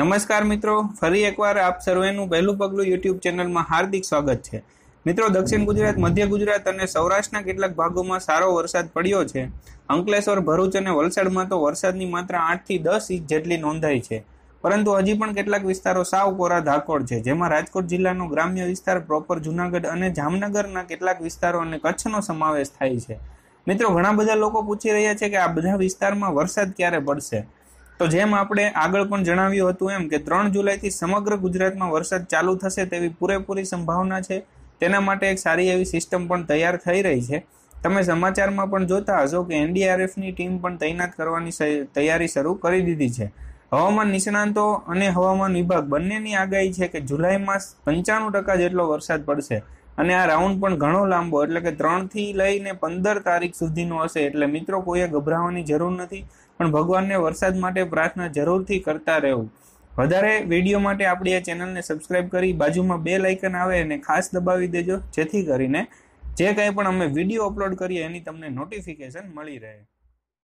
નમસ્કાર મિત્રો ફરી એકવાર આપ સર્વેનું પહેલું પગલું યુટ્યુબ ચેનલમાં હાર્દિક સ્વાગત છે મિત્રો દક્ષિણ ગુજરાત મધ્ય ગુજરાત અને સૌરાષ્ટ્રના કેટલાક ભાગોમાં સારો વરસાદ પડ્યો છે અંકલેશ્વર ભરૂચ અને વલસાડમાં તો વરસાદની માત્રા આઠથી દસ ઇંચ જેટલી નોંધાઈ છે પરંતુ હજી પણ કેટલાક વિસ્તારો સાવ કોરા ધાકોડ છે જેમાં રાજકોટ જિલ્લાનો ગ્રામ્ય વિસ્તાર પ્રોપર જુનાગઢ અને જામનગરના કેટલાક વિસ્તારો અને કચ્છનો સમાવેશ થાય છે મિત્રો ઘણા બધા લોકો પૂછી રહ્યા છે કે આ બધા વિસ્તારમાં વરસાદ ક્યારે પડશે તો જેમ આપણે આગળ પણ જણાવ્યું હતું એમ કે ત્રણ જુલાઈથી સમગ્ર ગુજરાતમાં વરસાદ ચાલુ થશે તેવી પૂરેપૂરી સંભાવના છે તેના માટે એક સારી એવી સિસ્ટમ પણ તૈયાર થઈ રહી છે તમે સમાચારમાં પણ જોતા હશો કે એનડીઆરએફની ટીમ પણ તૈનાત કરવાની તૈયારી શરૂ કરી દીધી છે હવામાન નિષ્ણાંતો અને હવામાન વિભાગ બંનેની આગાહી છે કે જુલાઈમાં પંચાણું ટકા જેટલો વરસાદ પડશે અને આ રાઉન્ડ પણ ઘણો લાંબો એટલે કે ત્રણથી લઈને પંદર તારીખ સુધીનો હશે એટલે મિત્રો કોઈએ ગભરાવાની જરૂર નથી પણ ભગવાનને વરસાદ માટે પ્રાર્થના જરૂરથી કરતા રહેવું વધારે વિડીયો માટે આપણી આ ચેનલને સબસ્ક્રાઇબ કરી બાજુમાં બે લાઇકન આવે અને ખાસ દબાવી દેજો જેથી કરીને જે કંઈ પણ અમે વિડીયો અપલોડ કરીએ એની તમને નોટિફિકેશન મળી રહે